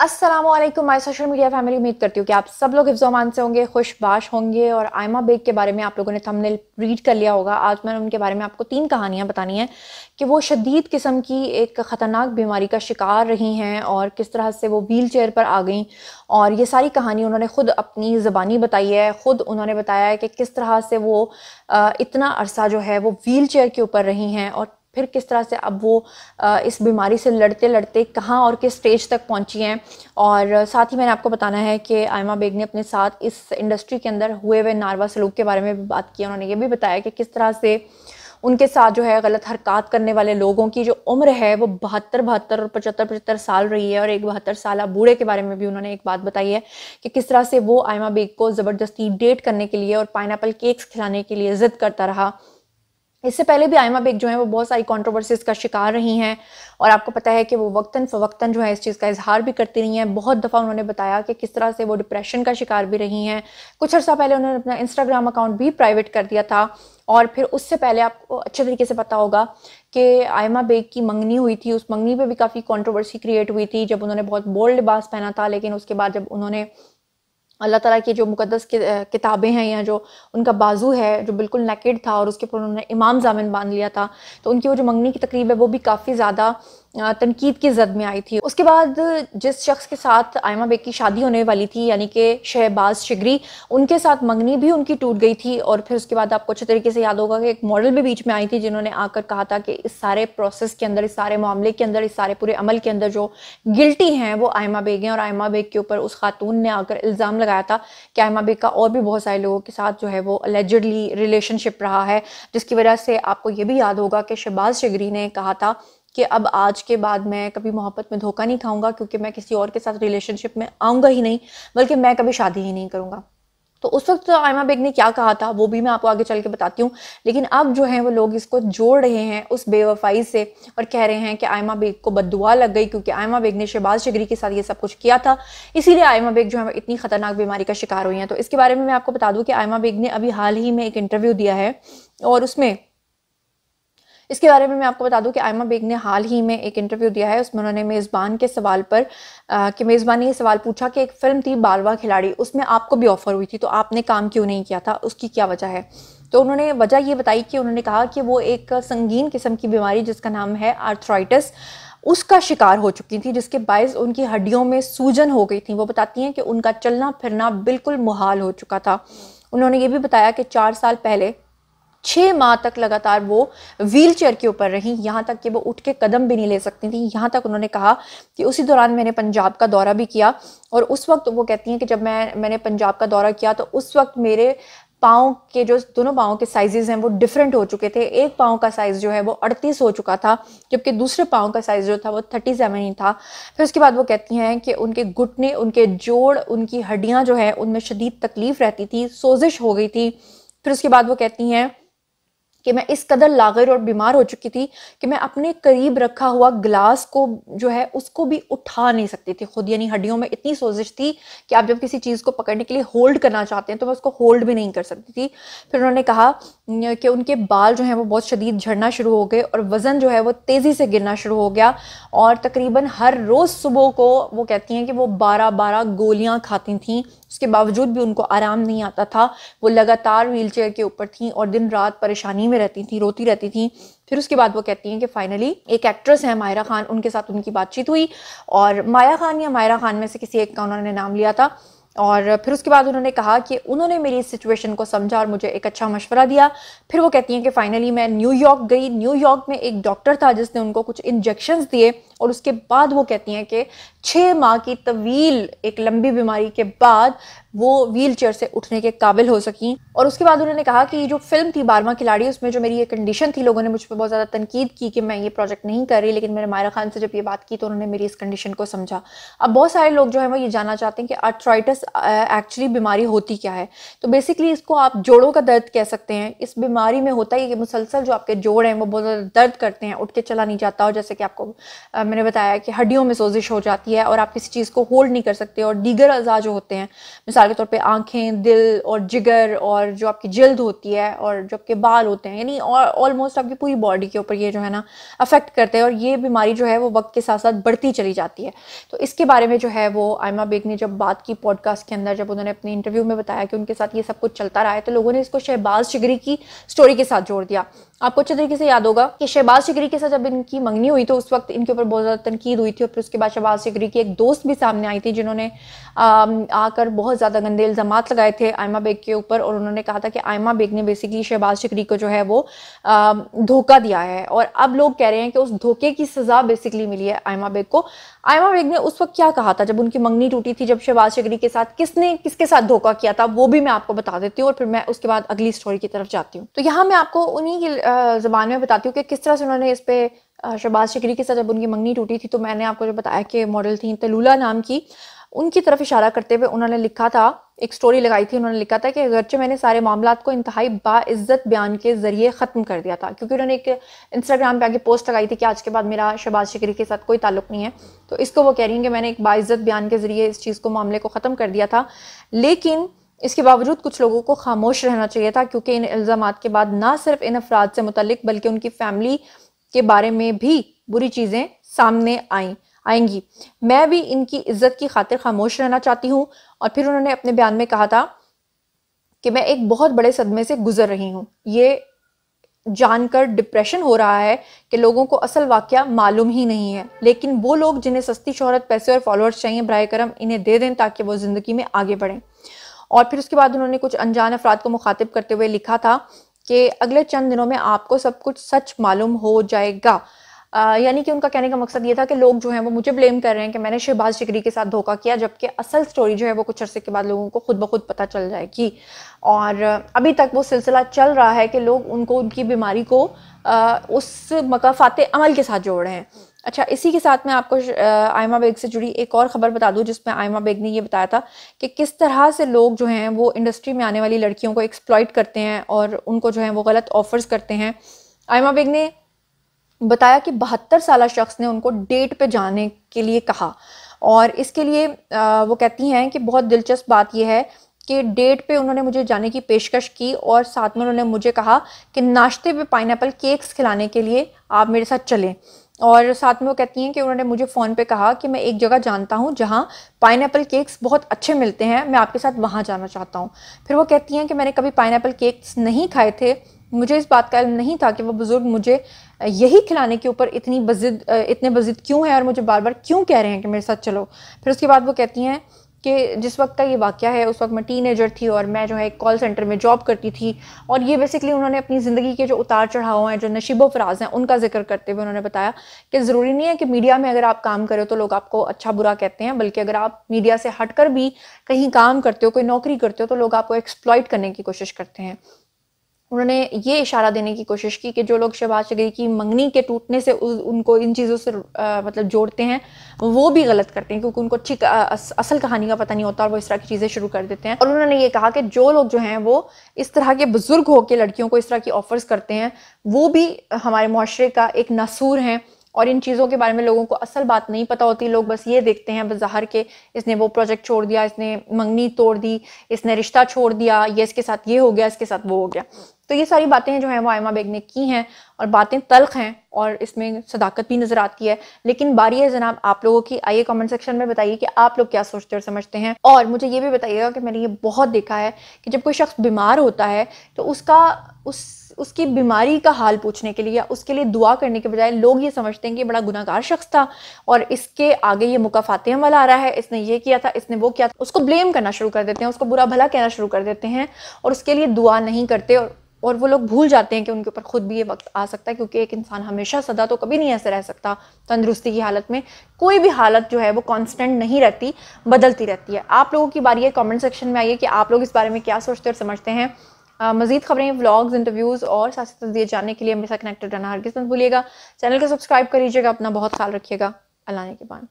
Aslam my social media family उम्मीद करती हूँ कि आप सब लोग हिफ्जोमान से होंगे खुशबाश होंगे और आयमा बेग के बारे में आप लोगों ने थंबनेल रीड कर लिया होगा आज मैंने उनके बारे में आपको तीन कहानियाँ बतानी हैं कि वो शदीद किस्म की एक ख़तरनाक बीमारी का शिकार रही हैं और किस तरह से वो व्हील चेयर पर आ गई और ये सारी कहानी उन्होंने ख़ुद अपनी ज़बानी बताई है ख़ुद उन्होंने बताया है कि किस तरह से वो इतना अरसा जो है वो व्हील चेयर के ऊपर रही हैं और फिर किस तरह से अब वो इस बीमारी से लड़ते लड़ते कहाँ और किस स्टेज तक पहुँची हैं और साथ ही मैंने आपको बताना है कि आयमा बेग ने अपने साथ इस इंडस्ट्री के अंदर हुए हुए नारवा सलूक के बारे में भी बात की उन्होंने ये भी बताया कि किस तरह से उनके साथ जो है गलत हरकत करने वाले लोगों की जो उम्र है वो बहत्तर बहत्तर और पचहत्तर पचहत्तर साल रही है और एक बहत्तर साल बूढ़े के बारे में भी उन्होंने एक बात बताई है कि किस तरह से वो आयमा बेग को ज़बरदस्ती डेट करने के लिए और पाइन केक्स खिलाने के लिए ज़िद करता रहा इससे पहले भी आयमा बेग जो है वो बहुत सारी कॉन्ट्रोवर्सीज का शिकार रही हैं और आपको पता है कि वो वक्तन फ़वक्तन जो है इस चीज़ का इजहार भी करती रही हैं बहुत दफ़ा उन्होंने बताया कि किस तरह से वो डिप्रेशन का शिकार भी रही हैं कुछ अर्सा पहले उन्होंने अपना इंस्टाग्राम अकाउंट भी प्राइवेट कर दिया था और फिर उससे पहले आपको अच्छे तरीके से पता होगा कि आयमा बेग की मंगनी हुई थी उस मंगनी पर भी काफ़ी कॉन्ट्रोवर्सी क्रिएट हुई थी जब उन्होंने बहुत बोल्ड लिबास पहना था लेकिन उसके बाद जब उन्होंने अल्लाह ताला की जो मुकदस किताबें हैं या जो उनका बाजू है जो बिल्कुल नेकेड था और उसके ऊपर उन्होंने इमाम जामिन बांध लिया था तो उनकी वो जो मंगनी की तकरीब है वो भी काफ़ी ज़्यादा तनकीद की जद में आई थी उसके बाद जिस शख्स के साथ आयमा बेग की शादी होने वाली थी यानी कि शहबाज शिगरी उनके साथ मंगनी भी उनकी टूट गई थी और फिर उसके बाद आपको अच्छे तरीके से याद होगा कि एक मॉडल भी बीच में आई थी जिन्होंने आकर कहा था कि इस सारे प्रोसेस के अंदर इस सारे मामले के अंदर इस सारे पूरे अमल के अंदर जो गिल्टी हैं वो आयमा बेग हैं और आयमा बेग के ऊपर उस खातून ने आकर इल्ज़ाम लगाया था कि आयमा बेग का और भी बहुत सारे लोगों के साथ जो है वो अलेजडली रिलेशनशिप रहा है जिसकी वजह से आपको ये भी याद होगा कि शहबाज शिगरी ने कहा था कि अब आज के बाद मैं कभी मोहब्बत में धोखा नहीं खाऊंगा क्योंकि मैं किसी और के साथ रिलेशनशिप में आऊँगा ही नहीं बल्कि मैं कभी शादी ही नहीं करूँगा तो उस वक्त तो आयमा बेग ने क्या कहा था वो भी मैं आपको आगे चल के बताती हूँ लेकिन अब जो है वो लोग इसको जोड़ रहे हैं उस बेवफाई से और कह रहे हैं कि आयमा बेग को बदुआ लग गई क्योंकि आयमा बेग ने शहबाज शगरी के साथ ये सब कुछ किया था इसीलिए आयमा बेग जो है इतनी खतरनाक बीमारी का शिकार हुई है तो इसके बारे में मैं आपको बता दूँ कि आयमा बेग ने अभी हाल ही में एक इंटरव्यू दिया है और उसमें इसके बारे में मैं आपको बता दूं कि आयमा बेग ने हाल ही में एक इंटरव्यू दिया है उसमें उन्होंने मेज़बान के सवाल पर आ, कि मेज़बान ने यह सवाल पूछा कि एक फ़िल्म थी बारवा खिलाड़ी उसमें आपको भी ऑफ़र हुई थी तो आपने काम क्यों नहीं किया था उसकी क्या वजह है तो उन्होंने वजह ये बताई कि उन्होंने कहा कि वो एक संगीन किस्म की बीमारी जिसका नाम है आर्थराइटिस उसका शिकार हो चुकी थी जिसके बायस उनकी हड्डियों में सूजन हो गई थी वो बताती हैं कि उनका चलना फिरना बिल्कुल मुहाल हो चुका था उन्होंने ये भी बताया कि चार साल पहले छः माह तक लगातार वो व्हील चेयर के ऊपर रहीं यहाँ तक कि वो उठ के कदम भी नहीं ले सकती थी यहाँ तक उन्होंने कहा कि उसी दौरान मैंने पंजाब का दौरा भी किया और उस वक्त वो कहती हैं कि जब मैं मैंने पंजाब का दौरा किया तो उस वक्त मेरे पाँव के जो दोनों पाँव के साइजेज़ हैं वो डिफरेंट हो चुके थे एक पाँव का साइज़ जो है वो अड़तीस हो चुका था जबकि दूसरे पाँव का साइज़ जो था वो थर्टी सेवन ही था फिर उसके बाद वो कहती हैं कि उनके घुटने उनके जोड़ उनकी हड्डियाँ जो है उनमें शदीद तकलीफ़ रहती थी सोजिश हो गई थी फिर उसके बाद वो कहती हैं कि मैं इस कदर लागर और बीमार हो चुकी थी कि मैं अपने करीब रखा हुआ ग्लास को जो है उसको भी उठा नहीं सकती थी खुद यानी हड्डियों में इतनी सोजिश थी कि आप जब किसी चीज़ को पकड़ने के लिए होल्ड करना चाहते हैं तो मैं उसको होल्ड भी नहीं कर सकती थी फिर उन्होंने कहा कि उनके बाल जो हैं वो बहुत शदीद झड़ना शुरू हो गए और वज़न जो है वो तेज़ी से गिरना शुरू हो गया और तकरीबन हर रोज़ सुबह को वो कहती हैं कि वो बारह बारह गोलियां खाती थीं उसके बावजूद भी उनको आराम नहीं आता था वो लगातार व्हील चेयर के ऊपर थी और दिन रात परेशानी में रहती थी रोती रहती थी फिर उसके बाद वो कहती हैं कि फ़ाइनली एक एक्ट्रेस है मायरा ख़ान उनके साथ उनकी बातचीत हुई और माया ख़ान या मायरा ख़ान में से किसी एक का उन्होंने नाम लिया था और फिर उसके बाद उन्होंने कहा कि उन्होंने मेरी सिचुएशन को समझा और मुझे एक अच्छा मशवरा दिया फिर वो कहती हैं कि फ़ाइनली मैं न्यूयॉर्क गई न्यूयॉर्क में एक डॉक्टर था जिसने उनको कुछ इंजेक्शन्स दिए और उसके बाद वो कहती हैं कि छः माह की तवील एक लंबी बीमारी के बाद वो व्हील चेयर से उठने के काबिल हो सकें और उसके बाद उन्होंने कहा कि जो फिल्म थी बारवा खिलाड़ी उसमें जो मेरी ये कंडीशन थी लोगों ने मुझ पर बहुत ज़्यादा तनकीद की कि मैं ये प्रोजेक्ट नहीं कर रही लेकिन मैंने मायरा खान से जब ये बात की तो उन्होंने मेरी इस कंडीशन को समझा अब बहुत सारे लोग जो है वो ये जानना चाहते हैं कि आर्थराइटस एक्चुअली बीमारी होती क्या है तो बेसिकली इसको आप जोड़ों का दर्द कह सकते हैं इस बीमारी में होता है कि मुसलसल जो आपके जोड़ हैं वो बहुत ज़्यादा दर्द करते हैं उठ के चला नहीं जाता और जैसे कि आपको मैंने बताया कि हड्डियों में सोजिश हो जाती है और आप किसी चीज़ को होल्ड नहीं कर सकते और दीगर अज़ा जो होते हैं मिसाल के तौर पे आँखें दिल और जिगर और जो आपकी जल्द होती है और जो आपके बाल होते हैं यानी और ऑलमोस्ट आपकी पूरी बॉडी के ऊपर ये जो है ना अफेक्ट करते हैं और ये बीमारी जो है वो वक्त के साथ साथ बढ़ती चली जाती है तो इसके बारे में जो है वो आयमा बेग ने जब बात की पॉडकास्ट के अंदर जब उन्होंने अपने इंटरव्यू में बताया कि उनके साथ ये सब कुछ चलता रहा है तो लोगों ने इसको शहबाज शिगरी की स्टोरी के साथ जोड़ दिया आपको अच्छे तरीके से याद होगा कि शहबाज शिगरी के साथ जब इनकी मंगनी हुई तो उस वक्त इनके ऊपर बहुत बहुत ज़्यादा तनकीद हुई थी और फिर उसके बाद शबाज शिकरी की एक दोस्त भी सामने आई थी जिन्होंने आकर बहुत ज़्यादा गंदे इल्ज़ाम लगाए थे आयमा बेग के ऊपर और उन्होंने कहा था कि आयमा बेग ने बेसिकली शहबाज शिकरी को जो है वो धोखा दिया है और अब लोग कह रहे हैं कि उस धोखे की सज़ा बेसिकली मिली है आयमा बेग को आयमा बेग ने उस वक्त क्या कहा था जब उनकी मंगनी टूटी थी जब शहबाज शिकरी के साथ किसने किसके साथ धोखा किया था वो भी मैं आपको बता देती हूँ और फिर मैं उसके बाद अगली स्टोरी की तरफ जाती हूँ तो यहाँ मैं आपको उन्हीं की ज़बान में बताती हूँ कि किस तरह से उन्होंने इस पर शहबाज शिकरी के साथ जब उनकी मंगनी टूटी थी तो मैंने आपको जो बताया कि मॉडल थी तलूला नाम की उनकी तरफ इशारा करते हुए उन्होंने लिखा था एक स्टोरी लगाई थी उन्होंने लिखा था कि अगरचे मैंने सारे मामला को इंतहाई बाइज्जत बयान के जरिए ख़त्म कर दिया था क्योंकि उन्होंने एक इंस्टाग्राम पे आगे पोस्ट लगाई थी कि आज के बाद मेरा शहबाज शिकरी के साथ कोई ताल्लुक नहीं है तो इसको वो कह रही हैं कि मैंने एक बाइज्जत बयान के जरिए इस चीज़ को मामले को ख़त्म कर दिया था लेकिन इसके बावजूद कुछ लोगों को खामोश रहना चाहिए था क्योंकि इन इल्ज़ाम के बाद ना सिर्फ इन अफराद से मुतल बल्कि उनकी फैमिली के बारे में भी बुरी चीज़ें सामने आई आएंगी मैं भी इनकी इज्जत की खातिर खामोश रहना चाहती हूँ और फिर उन्होंने अपने बयान में कहा था कि मैं एक बहुत बड़े सदमे से गुजर रही हूँ ये जानकर डिप्रेशन हो रहा है कि लोगों को असल वाक्य मालूम ही नहीं है लेकिन वो लोग जिन्हें सस्ती शोहरत पैसे और फॉलोअर्स चाहिए बर करम इन्हें दे दें ताकि वो ज़िंदगी में आगे बढ़ें और फिर उसके बाद उन्होंने कुछ अनजान अफराद को मुखातिब करते हुए लिखा था कि अगले चंद दिनों में आपको सब कुछ सच मालूम हो जाएगा यानी कि उनका कहने का मकसद ये था कि लोग जो है वो मुझे ब्लेम कर रहे हैं कि मैंने शहबाज शिकरी के साथ धोखा किया जबकि असल स्टोरी जो है वो कुछ अरसे के बाद लोगों को खुद ब खुद पता चल जाएगी और अभी तक वो सिलसिला चल रहा है कि लोग उनको उनकी बीमारी को आ, उस मकाफात अमल के साथ जोड़ रहे हैं अच्छा इसी के साथ मैं आपको आयमा बेग से जुड़ी एक और ख़बर बता दूं जिसमें आयमा बेग ने ये बताया था कि किस तरह से लोग जो हैं वो इंडस्ट्री में आने वाली लड़कियों को एक्सप्लॉयट करते हैं और उनको जो है वो गलत ऑफर्स करते हैं आयमा बेग ने बताया कि बहत्तर साल शख्स ने उनको डेट पर जाने के लिए कहा और इसके लिए वो कहती हैं कि बहुत दिलचस्प बात यह है कि डेट पे उन्होंने मुझे जाने की पेशकश की और साथ में उन्होंने मुझे कहा कि नाश्ते पे पाइनएप्पल केक्स खिलाने के लिए आप मेरे साथ चलें और साथ में वो कहती हैं कि उन्होंने मुझे फ़ोन पे कहा कि मैं एक जगह जानता हूँ जहाँ पाइन केक्स बहुत अच्छे मिलते हैं मैं आपके साथ वहाँ जाना चाहता हूँ फिर वो कहती हैं कि मैंने कभी पाइन केक्स नहीं खाए थे मुझे इस बात का नहीं था कि वो बुज़ुर्ग मुझे यही खिलाने के ऊपर इतनी बजिद इतने बजिद क्यों है और मुझे बार बार क्यों कह रहे हैं कि मेरे साथ चलो फिर उसके बाद वो कहती हैं कि जिस वक्त का ये वाक़ है उस वक्त मैं टीनेजर थी और मैं जो है कॉल सेंटर में जॉब करती थी और ये बेसिकली उन्होंने अपनी ज़िंदगी के जो उतार चढ़ाव हैं जो नशीबो फराज हैं उनका जिक्र करते हुए उन्होंने बताया कि ज़रूरी नहीं है कि मीडिया में अगर आप काम करो तो लोग आपको अच्छा बुरा कहते हैं बल्कि अगर आप मीडिया से हट भी कहीं काम करते हो कोई नौकरी करते हो तो लोग आपको एक्सप्लॉयट करने की कोशिश करते हैं उन्होंने ये इशारा देने की कोशिश की कि जो लोग शहबाज शरीफ की मंगनी के टूटने से उनको इन चीज़ों से आ, मतलब जोड़ते हैं वो भी गलत करते हैं क्योंकि उनको अच्छी असल कहानी का पता नहीं होता और वो इस तरह की चीज़ें शुरू कर देते हैं और उन्होंने ये कहा कि जो लोग जो हैं वो इस तरह के बुज़ुर्ग होकर लड़कियों को इस तरह की ऑफ़र्स करते हैं वो भी हमारे माशरे का एक नासूर हैं और इन चीज़ों के बारे में लोगों को असल बात नहीं पता होती लोग बस ये देखते हैं बाजार के इसने वो प्रोजेक्ट छोड़ दिया इसने मंगनी तोड़ दी इसने रिश्ता छोड़ दिया ये इसके साथ ये हो गया इसके साथ वो हो गया तो ये सारी बातें जो हैं वो आयमा बेग ने की हैं और बातें तलख हैं और इसमें सदाकत भी नज़र आती है लेकिन बारी है जनाब आप लोगों की आइए कमेंट सेक्शन में बताइए कि आप लोग क्या सोचते और समझते हैं और मुझे ये भी बताइएगा कि मैंने ये बहुत देखा है कि जब कोई शख्स बीमार होता है तो उसका उस उसकी बीमारी का हाल पूछने के लिए या उसके लिए दुआ करने के बजाय लोग ये समझते हैं कि बड़ा गुनागार शख्स था और इसके आगे ये मुकाफातेम वाला आ रहा है इसने ये किया था इसने वो किया था उसको ब्लेम करना शुरू कर देते हैं उसको बुरा भला कहना शुरू कर देते हैं और उसके लिए दुआ नहीं करते और और वो लोग भूल जाते हैं कि उनके ऊपर खुद भी ये वक्त आ सकता है क्योंकि एक इंसान हमेशा सदा तो कभी नहीं ऐसे रह सकता तंदरुस्ती की हालत में कोई भी हालत जो है वो कांस्टेंट नहीं रहती बदलती रहती है आप लोगों की बारी है कमेंट सेक्शन में आइए कि आप लोग इस बारे में क्या सोचते और समझते हैं मजीद खबरें व्लॉग्स इंटरव्यूज़ और सियासी दिए जानने के लिए हमेशा कनेक्टेड रहना हर किस्मत भूलिएगा चैनल को सब्सक्राइब कर लीजिएगा अपना बहुत ख्याल रखिएगा अल्लाह के बाद